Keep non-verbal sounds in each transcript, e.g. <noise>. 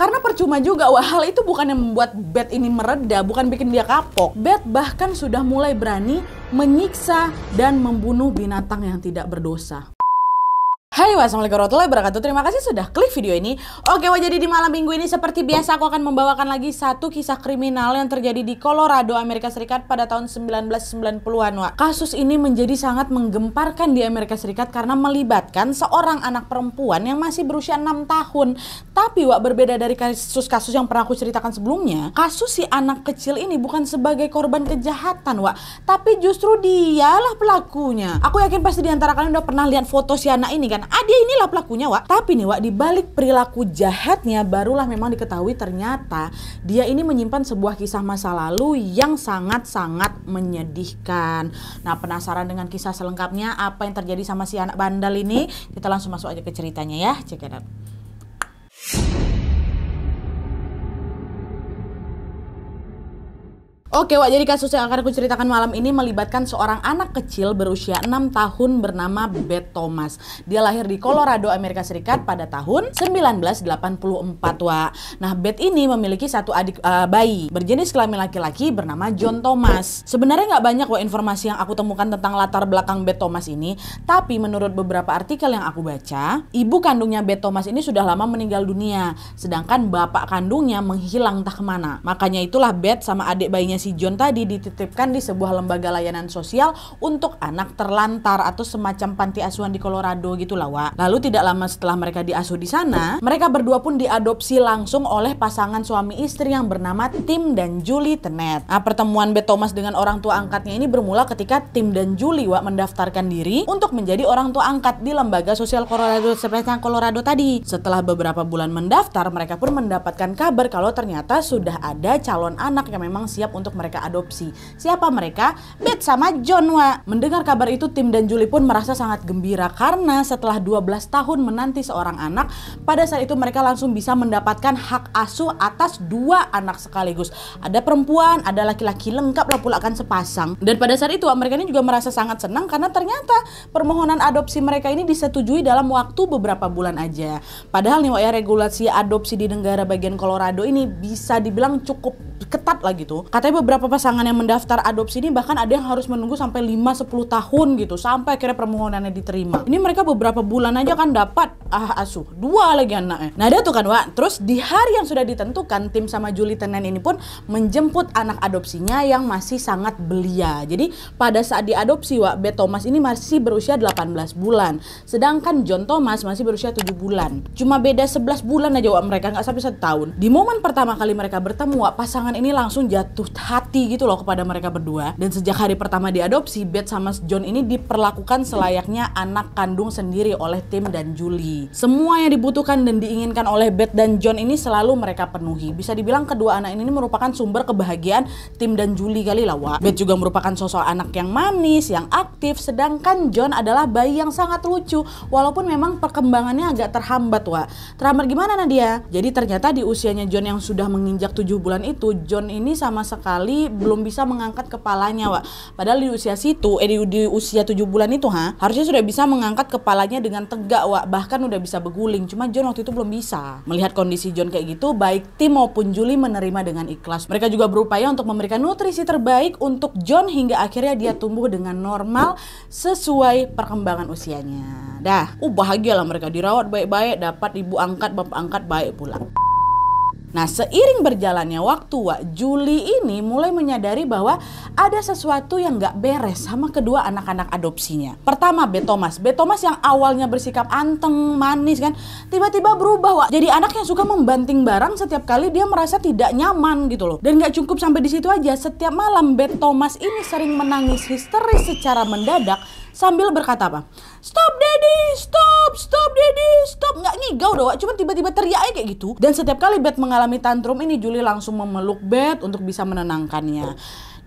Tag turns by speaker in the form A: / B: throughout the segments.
A: Karena percuma juga, wah hal itu bukan yang membuat Bet ini mereda, bukan bikin dia kapok. Bet bahkan sudah mulai berani menyiksa dan membunuh binatang yang tidak berdosa. Hai, wassalamualaikum warahmatullahi wabarakatuh. Terima kasih sudah klik video ini. Oke, wah jadi di malam minggu ini seperti biasa aku akan membawakan lagi satu kisah kriminal yang terjadi di Colorado, Amerika Serikat pada tahun 1990-an, Wak. Kasus ini menjadi sangat menggemparkan di Amerika Serikat karena melibatkan seorang anak perempuan yang masih berusia 6 tahun. Tapi, Wak, berbeda dari kasus-kasus yang pernah aku ceritakan sebelumnya, kasus si anak kecil ini bukan sebagai korban kejahatan, Wak, tapi justru dialah pelakunya. Aku yakin pasti diantara kalian udah pernah lihat foto si anak ini kan dan ah dia inilah pelakunya Wak. Tapi nih Wak, di balik perilaku jahatnya barulah memang diketahui ternyata dia ini menyimpan sebuah kisah masa lalu yang sangat-sangat menyedihkan. Nah penasaran dengan kisah selengkapnya apa yang terjadi sama si anak bandel ini? Kita langsung masuk aja ke ceritanya ya, check Oke Wak, jadi kasus yang akan aku ceritakan malam ini melibatkan seorang anak kecil berusia 6 tahun bernama Beth Thomas. Dia lahir di Colorado, Amerika Serikat pada tahun 1984 Wak. Nah Beth ini memiliki satu adik uh, bayi berjenis kelamin laki-laki bernama John Thomas. Sebenarnya nggak banyak Wak informasi yang aku temukan tentang latar belakang Beth Thomas ini, tapi menurut beberapa artikel yang aku baca, ibu kandungnya Beth Thomas ini sudah lama meninggal dunia, sedangkan bapak kandungnya menghilang entah kemana. Makanya itulah Beth sama adik bayinya si John tadi dititipkan di sebuah lembaga layanan sosial untuk anak terlantar atau semacam panti asuhan di Colorado gitu lah Wak. Lalu tidak lama setelah mereka diasuh di sana, mereka berdua pun diadopsi langsung oleh pasangan suami istri yang bernama Tim dan Julie Tenet. Nah, pertemuan Beth Thomas dengan orang tua angkatnya ini bermula ketika Tim dan Julie Wak mendaftarkan diri untuk menjadi orang tua angkat di lembaga sosial Colorado seperti yang Colorado tadi. Setelah beberapa bulan mendaftar, mereka pun mendapatkan kabar kalau ternyata sudah ada calon anak yang memang siap untuk untuk mereka adopsi. Siapa mereka? Beth sama John Wa. Mendengar kabar itu Tim dan Julie pun merasa sangat gembira karena setelah 12 tahun menanti seorang anak, pada saat itu mereka langsung bisa mendapatkan hak asuh atas dua anak sekaligus. Ada perempuan, ada laki-laki lengkap lah pula akan sepasang. Dan pada saat itu mereka ini juga merasa sangat senang karena ternyata permohonan adopsi mereka ini disetujui dalam waktu beberapa bulan aja. Padahal nih ya regulasi adopsi di negara bagian Colorado ini bisa dibilang cukup ketat lah gitu. Katanya beberapa pasangan yang mendaftar adopsi ini bahkan ada yang harus menunggu sampai 5 10 tahun gitu sampai akhirnya permohonannya diterima. Ini mereka beberapa bulan aja kan dapat ah asuh dua lagi anaknya. Nah, ada tuh kan, Wak. Terus di hari yang sudah ditentukan tim sama Juli Tenen ini pun menjemput anak adopsinya yang masih sangat belia. Jadi pada saat diadopsi, Wak, B Thomas ini masih berusia 18 bulan, sedangkan John Thomas masih berusia 7 bulan. Cuma beda 11 bulan aja Wak mereka nggak sampai satu tahun. Di momen pertama kali mereka bertemu, Wak, pasangan pasangan ini langsung jatuh hati gitu loh kepada mereka berdua. Dan sejak hari pertama diadopsi, Beth sama John ini diperlakukan selayaknya anak kandung sendiri oleh Tim dan Julie. Semua yang dibutuhkan dan diinginkan oleh Beth dan John ini selalu mereka penuhi. Bisa dibilang kedua anak ini merupakan sumber kebahagiaan Tim dan Julie kali lah, Wak. Beth juga merupakan sosok anak yang manis, yang aktif, sedangkan John adalah bayi yang sangat lucu, walaupun memang perkembangannya agak terhambat, Wak. Terhambat gimana Nadia? Jadi ternyata di usianya John yang sudah menginjak 7 bulan itu, John ini sama sekali belum bisa mengangkat kepalanya, Wak. Padahal di usia situ, eh di, di usia tujuh bulan itu, ha, harusnya sudah bisa mengangkat kepalanya dengan tegak, Wak. Bahkan udah bisa beguling. Cuma John waktu itu belum bisa. Melihat kondisi John kayak gitu, baik tim maupun Julie menerima dengan ikhlas. Mereka juga berupaya untuk memberikan nutrisi terbaik untuk John hingga akhirnya dia tumbuh dengan normal sesuai perkembangan usianya. Dah, uh lah mereka dirawat baik-baik, dapat ibu angkat, bapak angkat baik pulang. Nah, seiring berjalannya waktu, Wak, Juli ini mulai menyadari bahwa ada sesuatu yang gak beres sama kedua anak-anak adopsinya. Pertama, B. Thomas. B. Thomas yang awalnya bersikap anteng, manis kan, tiba-tiba berubah, Wak. Jadi anak yang suka membanting barang setiap kali dia merasa tidak nyaman gitu loh. Dan gak cukup sampai di situ aja. Setiap malam, B. Thomas ini sering menangis histeris secara mendadak sambil berkata apa? Stop daddy, stop, stop daddy, stop. Nggak ngigau doang, cuma tiba-tiba teriak kayak gitu. Dan setiap kali Beth mengalami tantrum ini Julie langsung memeluk Beth untuk bisa menenangkannya.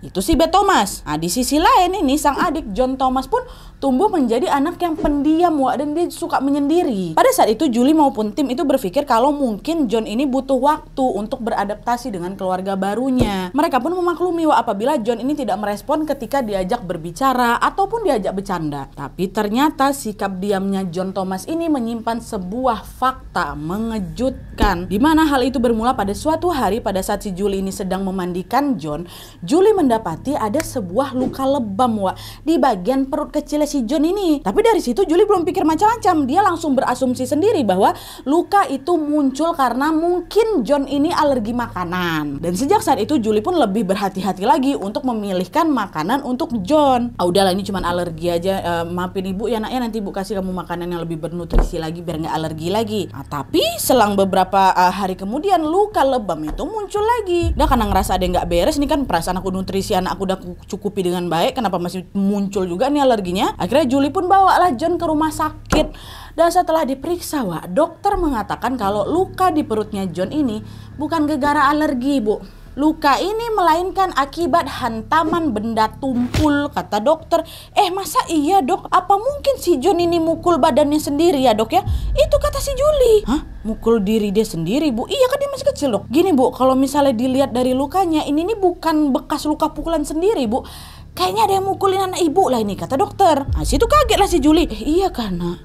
A: Itu si Beth Thomas. Nah, di sisi lain ini sang adik John Thomas pun tumbuh menjadi anak yang pendiam Wak dan dia suka menyendiri. Pada saat itu Julie maupun tim itu berpikir kalau mungkin John ini butuh waktu untuk beradaptasi dengan keluarga barunya. Mereka pun memaklumi Wak apabila John ini tidak merespon ketika diajak berbicara ataupun diajak bercanda. Tapi ternyata sikap diamnya John Thomas ini menyimpan sebuah fakta mengejutkan. Dimana hal itu bermula pada suatu hari pada saat si Julie ini sedang memandikan John, Julie mendapatkan mendapati ada sebuah luka lebam, Wak, di bagian perut kecil si John ini. Tapi dari situ Julie belum pikir macam-macam. Dia langsung berasumsi sendiri bahwa luka itu muncul karena mungkin John ini alergi makanan. Dan sejak saat itu Julie pun lebih berhati-hati lagi untuk memilihkan makanan untuk John. Ah udahlah ini cuma alergi aja. E, maafin ibu ya nak ya. nanti ibu kasih kamu makanan yang lebih bernutrisi lagi biar nggak alergi lagi. Nah, tapi selang beberapa eh, hari kemudian luka lebam itu muncul lagi. Dia karena ngerasa ada yang nggak beres nih kan perasaan aku nutrisi nutrisi anak udah cukupi dengan baik kenapa masih muncul juga nih alerginya akhirnya Juli pun bawa lah John ke rumah sakit dan setelah diperiksa Wak dokter mengatakan kalau luka di perutnya John ini bukan gegara alergi Bu Luka ini melainkan akibat hantaman benda tumpul, kata dokter. Eh, masa iya, Dok? Apa mungkin si John ini mukul badannya sendiri ya, Dok ya? Itu kata si Juli. Hah? Mukul diri dia sendiri, Bu? Iya kan dia masih kecil, Dok. Gini, Bu, kalau misalnya dilihat dari lukanya, ini nih bukan bekas luka pukulan sendiri, Bu. Kayaknya ada yang mukulin anak ibu lah ini, kata dokter. Nah, situ kaget lah si Juli. Eh, iya, karena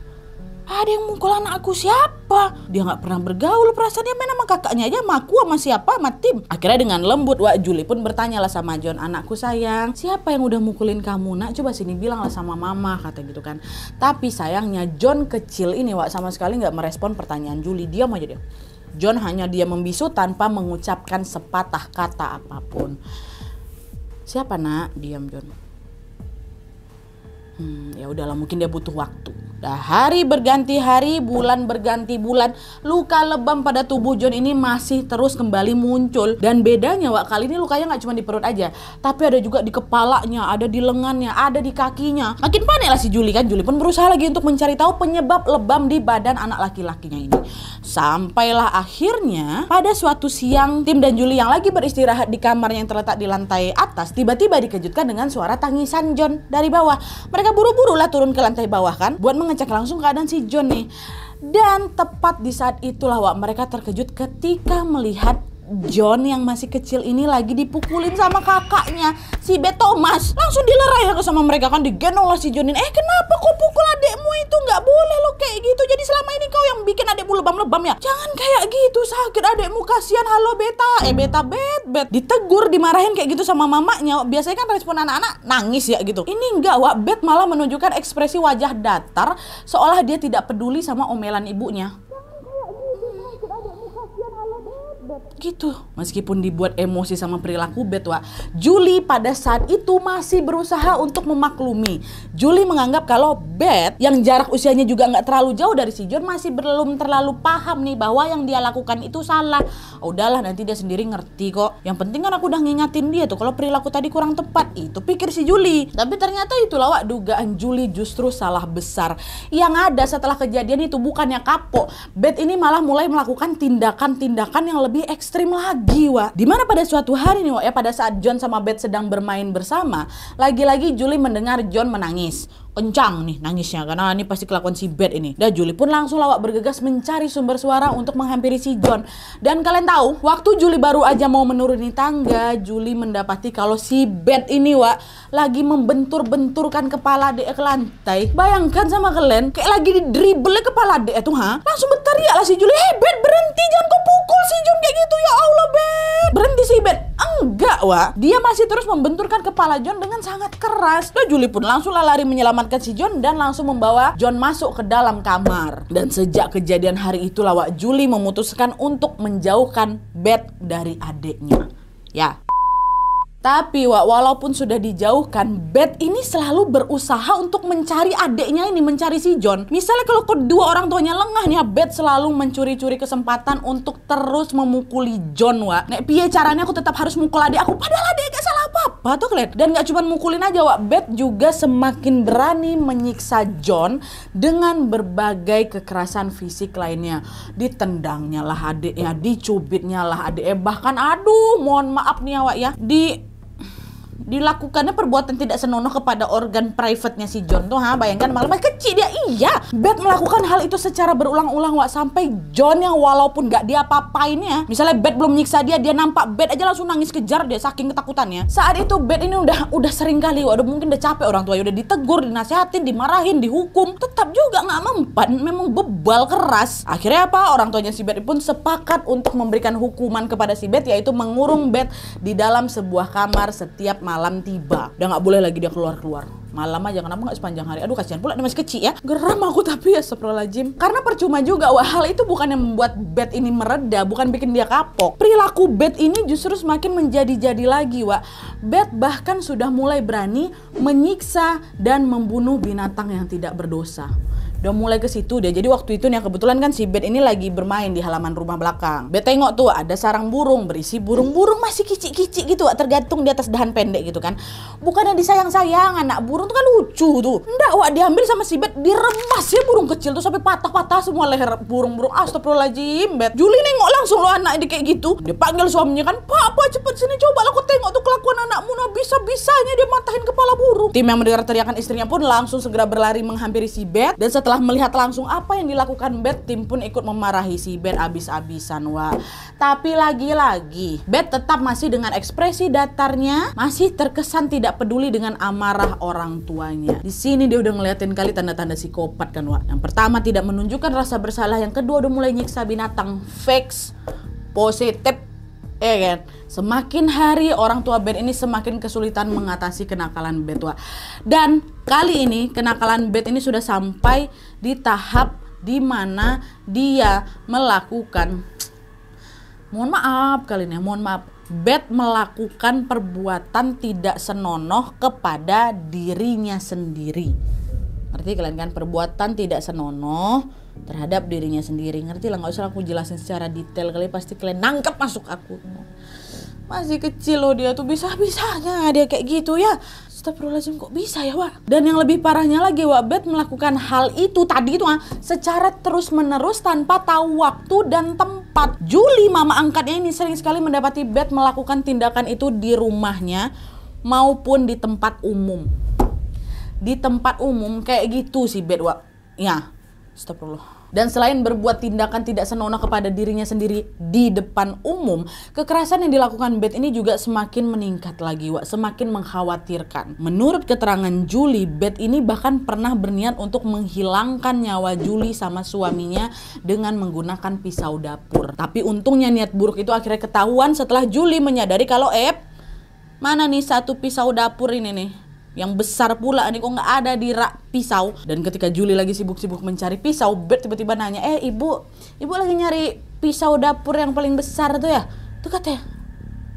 A: ada yang mukul anak aku siapa dia nggak pernah bergaul perasaannya main sama kakaknya aja sama aku sama siapa sama tim akhirnya dengan lembut Wak Juli pun bertanya lah sama John anakku sayang siapa yang udah mukulin kamu nak coba sini bilang lah sama mama kata gitu kan tapi sayangnya John kecil ini Wak sama sekali nggak merespon pertanyaan Juli dia mau jadi John hanya dia membisu tanpa mengucapkan sepatah kata apapun siapa nak diam John Hmm, ya udahlah mungkin dia butuh waktu. Nah, hari berganti hari, bulan berganti bulan, luka lebam pada tubuh John ini masih terus kembali muncul. Dan bedanya, Wak, kali ini lukanya nggak cuma di perut aja, tapi ada juga di kepalanya, ada di lengannya, ada di kakinya. Makin panik lah si Juli kan, Juli pun berusaha lagi untuk mencari tahu penyebab lebam di badan anak laki-lakinya ini. Sampailah akhirnya, pada suatu siang, Tim dan Juli yang lagi beristirahat di kamarnya yang terletak di lantai atas, tiba-tiba dikejutkan dengan suara tangisan John dari bawah. Mereka mereka buru-buru lah turun ke lantai bawah kan buat mengecek langsung keadaan si John nih. Dan tepat di saat itulah Wak mereka terkejut ketika melihat John yang masih kecil ini lagi dipukulin sama kakaknya si Beth Thomas langsung dilerai ya sama mereka kan digenolah si John eh kenapa kok pukul adekmu itu nggak boleh lo kayak gitu yang bikin adikmu lebam-lebam ya? Jangan kayak gitu, sakit adikmu kasihan halo beta. Eh beta bet bet ditegur, dimarahin kayak gitu sama mamanya. Biasanya kan respon anak-anak nangis ya gitu. Ini enggak, Wak. Bet malah menunjukkan ekspresi wajah datar seolah dia tidak peduli sama omelan ibunya. Jangan kayak gitu, sakit adekmu, kasihan halo bet bet gitu. Meskipun dibuat emosi sama perilaku Bet, Wak, Julie pada saat itu masih berusaha untuk memaklumi. Juli menganggap kalau Bet yang jarak usianya juga nggak terlalu jauh dari si John masih belum terlalu paham nih bahwa yang dia lakukan itu salah. Oh, udahlah nanti dia sendiri ngerti kok. Yang penting kan aku udah ngingatin dia tuh kalau perilaku tadi kurang tepat. Itu pikir si Julie. Tapi ternyata itulah Wak dugaan Julie justru salah besar. Yang ada setelah kejadian itu bukannya kapok. Beth ini malah mulai melakukan tindakan-tindakan yang lebih ekstrem ekstrim lagi, Wak. Dimana pada suatu hari nih, Wak, ya pada saat John sama Beth sedang bermain bersama, lagi-lagi Julie mendengar John menangis kencang nih nangisnya karena ini pasti kelakuan si Bet ini. Dan Julie pun langsung lawak bergegas mencari sumber suara untuk menghampiri si John. Dan kalian tahu, waktu Julie baru aja mau menuruni tangga, Julie mendapati kalau si Bet ini wa lagi membentur-benturkan kepala dia ke lantai. Bayangkan sama kalian, kayak lagi di dribble kepala dia tuh ha. Langsung berteriak lah si Julie, "Hei bed berhenti jangan kau pukul si John kayak gitu ya Allah bed Berhenti si bed Enggak, wa Dia masih terus membenturkan kepala John dengan sangat keras. Dan Julie pun langsung lari menyelamatkan menyelamatkan si John dan langsung membawa John masuk ke dalam kamar. Dan sejak kejadian hari itu lawak Julie memutuskan untuk menjauhkan Beth dari adiknya. Ya, tapi Wak, walaupun sudah dijauhkan, Beth ini selalu berusaha untuk mencari adiknya ini, mencari si John. Misalnya kalau kedua orang tuanya lengah nih, ya, Beth selalu mencuri-curi kesempatan untuk terus memukuli John, Wak. Nek piye caranya aku tetap harus mukul adik aku, padahal adik gak salah apa-apa apa tuh kalian? Dan nggak cuma mukulin aja, Wak. Beth juga semakin berani menyiksa John dengan berbagai kekerasan fisik lainnya. Ditendangnya lah adeknya, dicubitnya lah adeknya, Bahkan aduh, mohon maaf nih ya, Wak ya. Di dilakukannya perbuatan tidak senonoh kepada organ private nya si John tuh ha bayangkan malam kecil dia iya Beth melakukan hal itu secara berulang-ulang wak sampai John yang walaupun gak dia apa-apain ya misalnya Beth belum nyiksa dia dia nampak Beth aja langsung nangis kejar dia saking ketakutannya saat itu Beth ini udah udah sering kali waduh mungkin udah capek orang tua ya udah ditegur dinasehatin dimarahin dihukum tetap juga nggak mempan memang bebal keras akhirnya apa orang tuanya si Beth pun sepakat untuk memberikan hukuman kepada si Beth yaitu mengurung Beth di dalam sebuah kamar setiap malam tiba udah nggak boleh lagi dia keluar keluar malam aja kenapa nggak sepanjang hari aduh kasihan pula dia masih kecil ya geram aku <laughs> tapi ya jim. karena percuma juga wah hal itu bukan yang membuat bed ini mereda bukan bikin dia kapok perilaku bed ini justru semakin menjadi-jadi lagi wa bed bahkan sudah mulai berani menyiksa dan membunuh binatang yang tidak berdosa udah mulai ke situ deh. Jadi waktu itu nih ya, kebetulan kan si Bet ini lagi bermain di halaman rumah belakang. Bet tengok tuh ada sarang burung berisi burung-burung masih kicik-kicik gitu, tergantung di atas dahan pendek gitu kan. Bukannya disayang-sayang anak burung burung tuh kan lucu tuh. Enggak, wak diambil sama si Bet, diremas ya burung kecil tuh sampai patah-patah semua leher burung-burung. Astagfirullahaladzim, Bet. Juli nengok langsung lo anak ini kayak gitu. Dia panggil suaminya kan, Pak, apa cepet sini coba lah aku tengok tuh kelakuan anakmu. Nah bisa-bisanya dia matahin kepala burung. Tim yang mendengar teriakan istrinya pun langsung segera berlari menghampiri si Bet. Dan setelah melihat langsung apa yang dilakukan Bet, tim pun ikut memarahi si Bet abis-abisan, wak. Tapi lagi-lagi, Bet tetap masih dengan ekspresi datarnya, masih terkesan tidak peduli dengan amarah orang orang tuanya. Di sini dia udah ngeliatin kali tanda-tanda psikopat kan, Wak. Yang pertama tidak menunjukkan rasa bersalah, yang kedua udah mulai nyiksa binatang. Fix, positif, ya kan? Semakin hari orang tua Ben ini semakin kesulitan mengatasi kenakalan Ben tua. Dan kali ini kenakalan Ben ini sudah sampai di tahap di mana dia melakukan <tsk> mohon maaf kali ini, ya, mohon maaf Bet melakukan perbuatan tidak senonoh kepada dirinya sendiri. Ngerti kalian kan perbuatan tidak senonoh terhadap dirinya sendiri. Ngerti lah nggak usah aku jelasin secara detail kali pasti kalian nangkep masuk aku. Masih kecil loh dia tuh bisa-bisanya dia kayak gitu ya. Astagfirullahaladzim kok bisa ya Wak? Dan yang lebih parahnya lagi Wak Bet melakukan hal itu tadi itu ah, secara terus menerus tanpa tahu waktu dan tempat. Juli mama angkatnya ini sering sekali mendapati Bet melakukan tindakan itu di rumahnya maupun di tempat umum. Di tempat umum kayak gitu sih Bet Wak. Ya, astagfirullah dan selain berbuat tindakan tidak senonoh kepada dirinya sendiri di depan umum, kekerasan yang dilakukan Beth ini juga semakin meningkat lagi, Wak, semakin mengkhawatirkan. Menurut keterangan Julie, Beth ini bahkan pernah berniat untuk menghilangkan nyawa Julie sama suaminya dengan menggunakan pisau dapur. Tapi untungnya niat buruk itu akhirnya ketahuan setelah Julie menyadari kalau eh mana nih satu pisau dapur ini nih yang besar pula nih kok nggak ada di rak pisau dan ketika Juli lagi sibuk-sibuk mencari pisau Bert tiba-tiba nanya eh ibu ibu lagi nyari pisau dapur yang paling besar tuh ya tuh katanya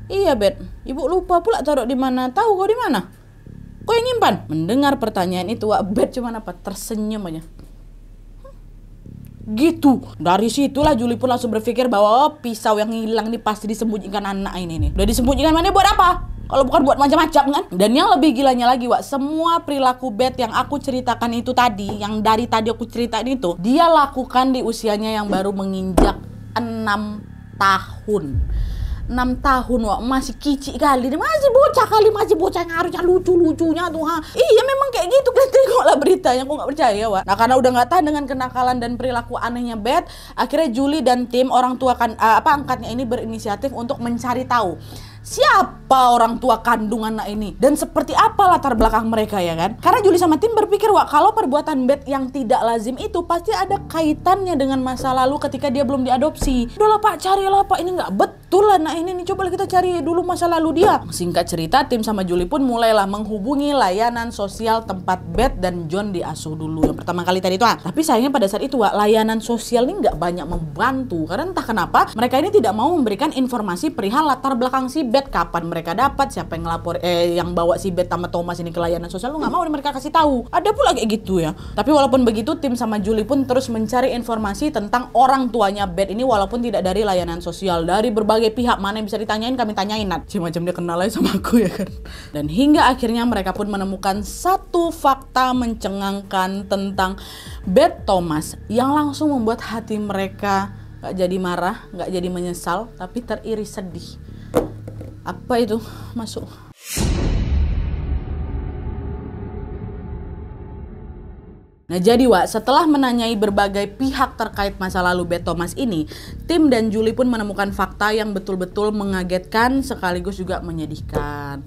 A: iya Bert ibu lupa pula taruh di mana tahu kau di mana kok yang nyimpan? Mendengar pertanyaan itu, Wak Bet cuma apa? Tersenyum aja gitu dari situlah Juli pun langsung berpikir bahwa oh, pisau yang hilang ini pasti disembunyikan anak ini nih udah disembunyikan mana buat apa kalau bukan buat macam-macam kan dan yang lebih gilanya lagi Wak semua perilaku bed yang aku ceritakan itu tadi yang dari tadi aku ceritain itu dia lakukan di usianya yang baru menginjak 6 tahun 6 tahun wak masih kicik kali masih bocah kali masih bocah yang harusnya lucu lucunya tuh ha iya memang kayak gitu kan? lah <laughs> beritanya aku nggak percaya Wak nah karena udah nggak tahan dengan kenakalan dan perilaku anehnya Beth akhirnya Julie dan tim orang tua kan uh, apa angkatnya ini berinisiatif untuk mencari tahu siapa orang tua kandung anak ini dan seperti apa latar belakang mereka ya kan karena Julie sama tim berpikir wah kalau perbuatan Beth yang tidak lazim itu pasti ada kaitannya dengan masa lalu ketika dia belum diadopsi udahlah pak carilah pak ini nggak betul kebetulan nah ini nih coba kita cari dulu masa lalu dia. Singkat cerita, tim sama Juli pun mulailah menghubungi layanan sosial tempat Beth dan John diasuh dulu yang pertama kali tadi itu. Ah. Tapi sayangnya pada saat itu ah, layanan sosial ini nggak banyak membantu karena entah kenapa mereka ini tidak mau memberikan informasi perihal latar belakang si Beth kapan mereka dapat siapa yang ngelapor eh yang bawa si Beth sama Thomas ini ke layanan sosial lu nggak mau mereka kasih tahu. Ada pula kayak gitu ya. Tapi walaupun begitu tim sama Juli pun terus mencari informasi tentang orang tuanya Beth ini walaupun tidak dari layanan sosial dari berbagai berbagai pihak mana yang bisa ditanyain kami tanyain Nat macam dia kenal aja sama aku ya kan dan hingga akhirnya mereka pun menemukan satu fakta mencengangkan tentang Beth Thomas yang langsung membuat hati mereka gak jadi marah gak jadi menyesal tapi teriris sedih apa itu masuk Nah jadi Wak, setelah menanyai berbagai pihak terkait masa lalu Beth Thomas ini, Tim dan Julie pun menemukan fakta yang betul-betul mengagetkan sekaligus juga menyedihkan.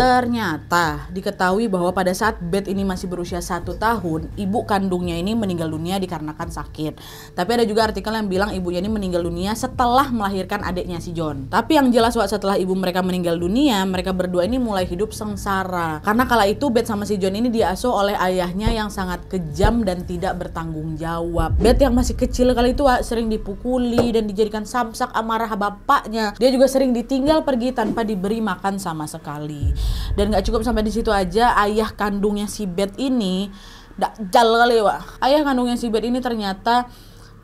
A: Ternyata diketahui bahwa pada saat Beth ini masih berusia satu tahun, ibu kandungnya ini meninggal dunia dikarenakan sakit. Tapi ada juga artikel yang bilang ibunya ini meninggal dunia setelah melahirkan adiknya si John. Tapi yang jelas waktu setelah ibu mereka meninggal dunia, mereka berdua ini mulai hidup sengsara. Karena kala itu Beth sama si John ini diasuh oleh ayahnya yang sangat kejam dan tidak bertanggung jawab. Beth yang masih kecil kali itu sering dipukuli dan dijadikan samsak amarah bapaknya. Dia juga sering ditinggal pergi tanpa diberi makan sama sekali dan nggak cukup sampai di situ aja ayah kandungnya si Beth ini jalan kali ya, wah ayah kandungnya si Beth ini ternyata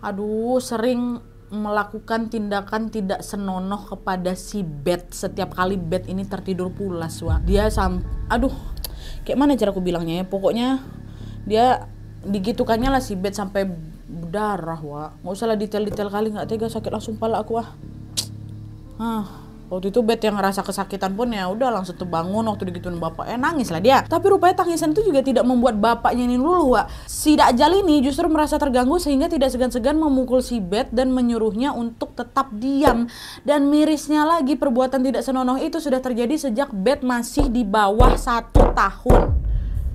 A: aduh sering melakukan tindakan tidak senonoh kepada si bed setiap kali bed ini tertidur pulas wah dia sam aduh kayak mana cara aku bilangnya ya pokoknya dia digitukannya lah si bed sampai berdarah wah nggak usah lah detail-detail kali nggak tega sakit langsung pala aku ah ah waktu itu bed yang ngerasa kesakitan pun ya udah langsung terbangun waktu digituin bapaknya eh nangis lah dia tapi rupanya tangisan itu juga tidak membuat bapaknya ini luluh Wak. si Dajjal ini justru merasa terganggu sehingga tidak segan-segan memukul si bed dan menyuruhnya untuk tetap diam dan mirisnya lagi perbuatan tidak senonoh itu sudah terjadi sejak bed masih di bawah satu tahun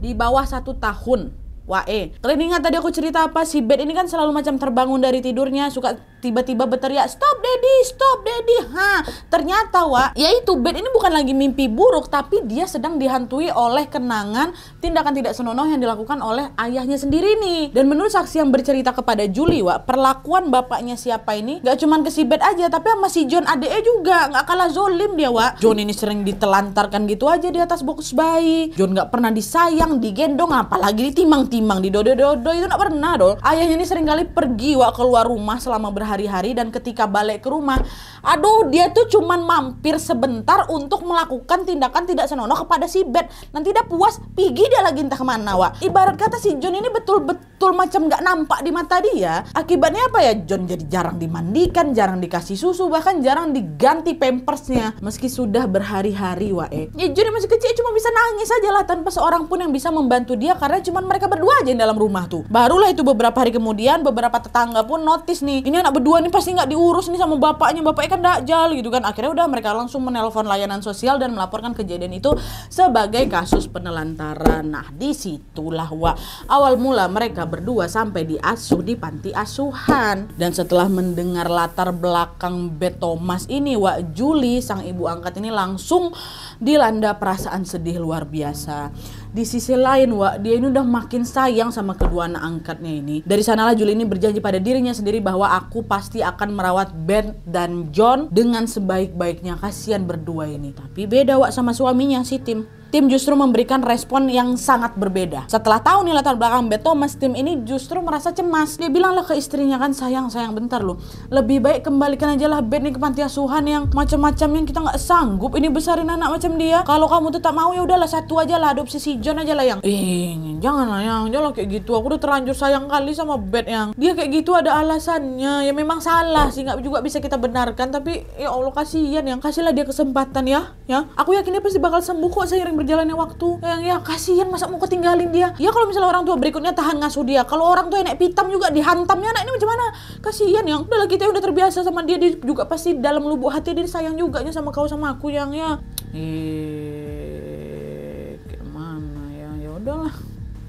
A: di bawah satu tahun Wah, e. kalian ingat tadi aku cerita apa? Si bed ini kan selalu macam terbangun dari tidurnya, suka tiba-tiba berteriak stop daddy stop daddy ha ternyata wa yaitu Ben ini bukan lagi mimpi buruk tapi dia sedang dihantui oleh kenangan tindakan tidak senonoh yang dilakukan oleh ayahnya sendiri nih dan menurut saksi yang bercerita kepada Juli wa perlakuan bapaknya siapa ini gak cuman ke si Ben aja tapi sama si John ade juga gak kalah zolim dia wa John ini sering ditelantarkan gitu aja di atas box bayi John gak pernah disayang digendong apalagi ditimang-timang didodo-dodo itu gak pernah dong ayahnya ini sering kali pergi wa keluar rumah selama berhari sehari-hari dan ketika balik ke rumah, aduh dia tuh cuman mampir sebentar untuk melakukan tindakan tidak senonoh kepada si Bet. Nanti dia puas, pigi dia lagi entah kemana, wa. Ibarat kata si John ini betul-betul macam gak nampak di mata dia. Akibatnya apa ya? John jadi jarang dimandikan, jarang dikasih susu, bahkan jarang diganti pampersnya. Meski sudah berhari-hari, Wak, Eh. Ya John masih kecil cuma bisa nangis aja lah tanpa seorang pun yang bisa membantu dia karena cuman mereka berdua aja yang dalam rumah tuh. Barulah itu beberapa hari kemudian beberapa tetangga pun notice nih, ini anak berdua nih pasti nggak diurus nih sama bapaknya bapaknya kan dakjal gitu kan akhirnya udah mereka langsung menelpon layanan sosial dan melaporkan kejadian itu sebagai kasus penelantaran nah disitulah wa awal mula mereka berdua sampai diasuh di panti asuhan dan setelah mendengar latar belakang Bet Thomas ini wa Juli sang ibu angkat ini langsung dilanda perasaan sedih luar biasa di sisi lain Wak, dia ini udah makin sayang sama kedua anak angkatnya ini dari sanalah Juli ini berjanji pada dirinya sendiri bahwa aku pasti akan merawat Ben dan John dengan sebaik-baiknya kasihan berdua ini tapi beda Wak sama suaminya si Tim tim justru memberikan respon yang sangat berbeda. Setelah tahu nih latar belakang Beto, Thomas, tim ini justru merasa cemas. Dia bilanglah ke istrinya kan, sayang, sayang bentar loh. Lebih baik kembalikan aja lah Bet nih ke panti asuhan yang macam-macam yang kita nggak sanggup ini besarin anak macam dia. Kalau kamu tetap mau ya udahlah satu aja lah adopsi si John aja lah yang. Eh jangan lah yang, jangan kayak gitu. Aku udah terlanjur sayang kali sama Bet yang. Dia kayak gitu ada alasannya. Ya memang salah sih, nggak juga bisa kita benarkan. Tapi ya Allah kasihan yang kasihlah dia kesempatan ya, ya. Aku yakin dia pasti bakal sembuh kok seiring berjalannya waktu yang eh, ya kasihan masa mau ketinggalin dia ya kalau misalnya orang tua berikutnya tahan ngasuh dia kalau orang tua enak pitam juga dihantamnya anak ini macam mana kasihan yang udah kita udah terbiasa sama dia dia juga pasti dalam lubuk hati dia sayang juga nya sama kau sama aku yang ya eh gimana ya ya udahlah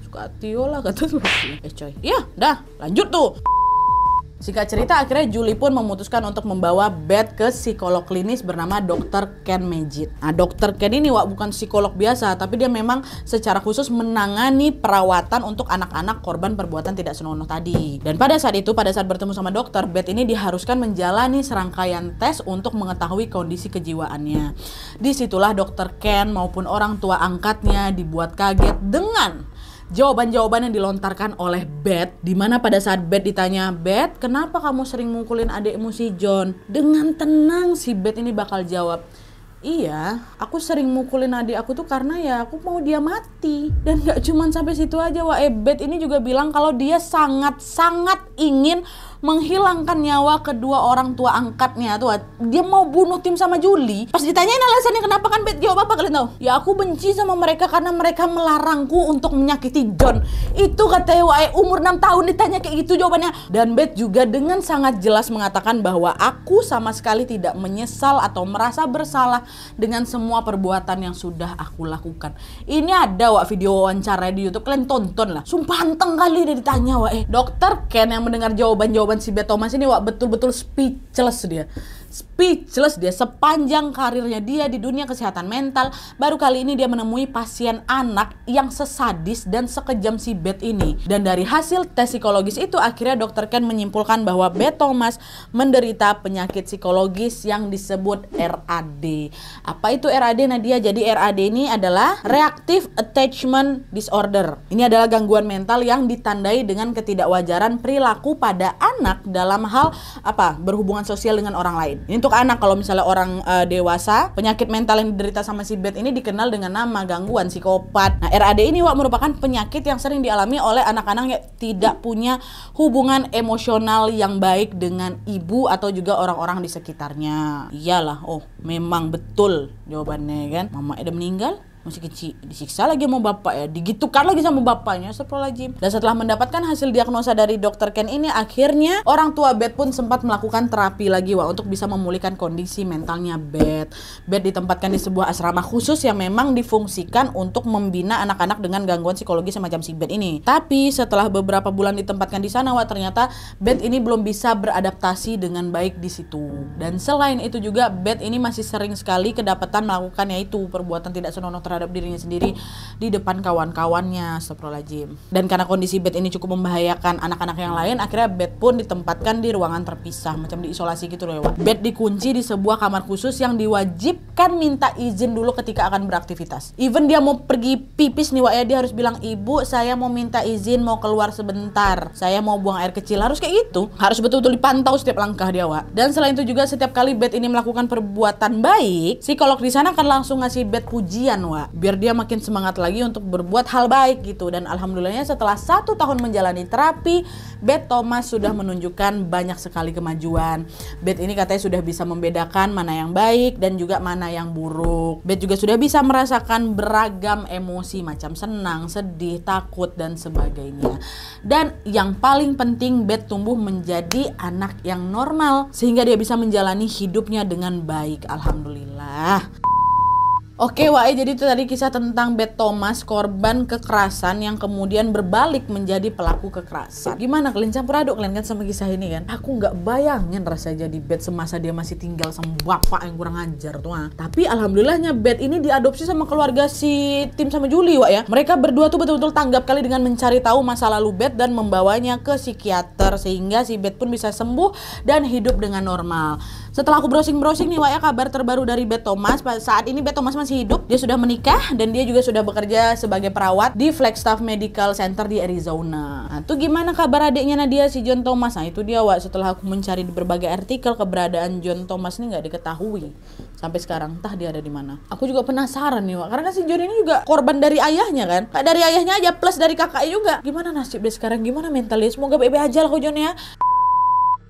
A: suka tiola lah kata tuh eh coy ya dah lanjut tuh Singkat cerita, akhirnya Julie pun memutuskan untuk membawa Beth ke psikolog klinis bernama Dr. Ken Majid. Nah, Dr. Ken ini wak, bukan psikolog biasa, tapi dia memang secara khusus menangani perawatan untuk anak-anak korban perbuatan tidak senonoh tadi. Dan pada saat itu, pada saat bertemu sama dokter, Beth ini diharuskan menjalani serangkaian tes untuk mengetahui kondisi kejiwaannya. Disitulah Dr. Ken maupun orang tua angkatnya dibuat kaget dengan jawaban-jawaban yang dilontarkan oleh Beth dimana pada saat Beth ditanya Beth kenapa kamu sering mukulin adikmu si John dengan tenang si Beth ini bakal jawab Iya, aku sering mukulin adik aku tuh karena ya aku mau dia mati. Dan gak cuman sampai situ aja, Wah eh, Ebet ini juga bilang kalau dia sangat-sangat ingin menghilangkan nyawa kedua orang tua angkatnya tuh dia mau bunuh tim sama Juli pas ditanyain alasannya kenapa kan Pete jawab apa kalian tahu ya aku benci sama mereka karena mereka melarangku untuk menyakiti John itu kata Wae umur 6 tahun ditanya kayak gitu jawabannya dan Beth juga dengan sangat jelas mengatakan bahwa aku sama sekali tidak menyesal atau merasa bersalah dengan semua perbuatan yang sudah aku lakukan ini ada Wak video wawancara di YouTube kalian tonton lah sumpah anteng kali dia ditanya eh dokter Ken yang mendengar jawaban-jawaban jawaban si Beth Thomas ini wah betul-betul speechless dia speechless dia sepanjang karirnya dia di dunia kesehatan mental baru kali ini dia menemui pasien anak yang sesadis dan sekejam si Beth ini dan dari hasil tes psikologis itu akhirnya dokter Ken menyimpulkan bahwa Beth Thomas menderita penyakit psikologis yang disebut RAD apa itu RAD Nadia jadi RAD ini adalah reactive attachment disorder ini adalah gangguan mental yang ditandai dengan ketidakwajaran perilaku pada anak dalam hal apa berhubungan sosial dengan orang lain ini untuk anak kalau misalnya orang uh, dewasa, penyakit mental yang diderita sama si Beth ini dikenal dengan nama gangguan psikopat. Nah, RAD ini Wak merupakan penyakit yang sering dialami oleh anak-anak yang tidak punya hubungan emosional yang baik dengan ibu atau juga orang-orang di sekitarnya. Iyalah, oh memang betul jawabannya kan. Mama udah meninggal, masih kecil disiksa lagi sama bapak ya digitukan lagi sama bapaknya Astagfirullahaladzim dan setelah mendapatkan hasil diagnosa dari dokter Ken ini akhirnya orang tua Beth pun sempat melakukan terapi lagi wah untuk bisa memulihkan kondisi mentalnya Beth Beth ditempatkan di sebuah asrama khusus yang memang difungsikan untuk membina anak-anak dengan gangguan psikologi semacam si Beth ini tapi setelah beberapa bulan ditempatkan di sana wah ternyata Beth ini belum bisa beradaptasi dengan baik di situ dan selain itu juga Beth ini masih sering sekali kedapatan melakukan yaitu perbuatan tidak senonoh terhadap dirinya sendiri di depan kawan-kawannya Astagfirullahaladzim dan karena kondisi bed ini cukup membahayakan anak-anak yang lain akhirnya bed pun ditempatkan di ruangan terpisah macam diisolasi gitu loh ya bed dikunci di sebuah kamar khusus yang diwajibkan minta izin dulu ketika akan beraktivitas even dia mau pergi pipis nih Wak ya dia harus bilang ibu saya mau minta izin mau keluar sebentar saya mau buang air kecil harus kayak gitu harus betul-betul dipantau setiap langkah dia Wak dan selain itu juga setiap kali bed ini melakukan perbuatan baik psikolog di sana akan langsung ngasih bed pujian Wak biar dia makin semangat lagi untuk berbuat hal baik gitu dan alhamdulillahnya setelah satu tahun menjalani terapi Beth Thomas sudah menunjukkan banyak sekali kemajuan Beth ini katanya sudah bisa membedakan mana yang baik dan juga mana yang buruk Beth juga sudah bisa merasakan beragam emosi macam senang sedih takut dan sebagainya dan yang paling penting Beth tumbuh menjadi anak yang normal sehingga dia bisa menjalani hidupnya dengan baik alhamdulillah Oke, Wae. Jadi itu tadi kisah tentang Bet Thomas, korban kekerasan yang kemudian berbalik menjadi pelaku kekerasan. Gimana kalian campur aduk kalian kan sama kisah ini kan? Aku nggak bayangin rasa jadi Bet semasa dia masih tinggal sama bapak yang kurang ajar tuh. Ah. Tapi alhamdulillahnya Bet ini diadopsi sama keluarga si Tim sama Juli, Wak ya. Mereka berdua tuh betul-betul tanggap kali dengan mencari tahu masa lalu Bet dan membawanya ke psikiater sehingga si Bet pun bisa sembuh dan hidup dengan normal. Setelah aku browsing-browsing nih Waya kabar terbaru dari Bet Thomas. Saat ini Bet Thomas masih hidup, dia sudah menikah dan dia juga sudah bekerja sebagai perawat di Flagstaff Medical Center di Arizona. Nah, tuh gimana kabar adiknya Nadia si John Thomas? Nah, itu dia Wak setelah aku mencari di berbagai artikel keberadaan John Thomas ini nggak diketahui sampai sekarang entah dia ada di mana. Aku juga penasaran nih Wak, karena kan si John ini juga korban dari ayahnya kan. Kak dari ayahnya aja plus dari kakaknya juga. Gimana nasib dia sekarang? Gimana mentalnya? Semoga bebe aja lah John ya.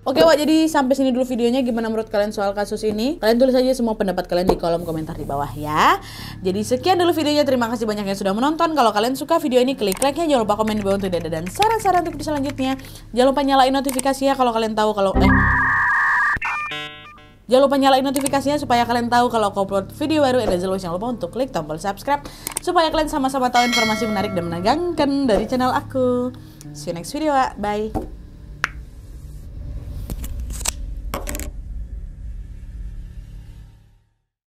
A: Oke Wak, jadi sampai sini dulu videonya gimana menurut kalian soal kasus ini. Kalian tulis aja semua pendapat kalian di kolom komentar di bawah ya. Jadi sekian dulu videonya, terima kasih banyak yang sudah menonton. Kalau kalian suka video ini, klik like-nya, jangan lupa komen di bawah untuk dada dan saran-saran untuk video selanjutnya. Jangan lupa nyalain notifikasinya kalau kalian tahu kalau... Eh, Jangan lupa nyalain notifikasinya supaya kalian tahu kalau aku upload video baru. Dan jangan lupa untuk klik tombol subscribe supaya kalian sama-sama tahu informasi menarik dan menegangkan dari channel aku. See you next video, Wak. bye.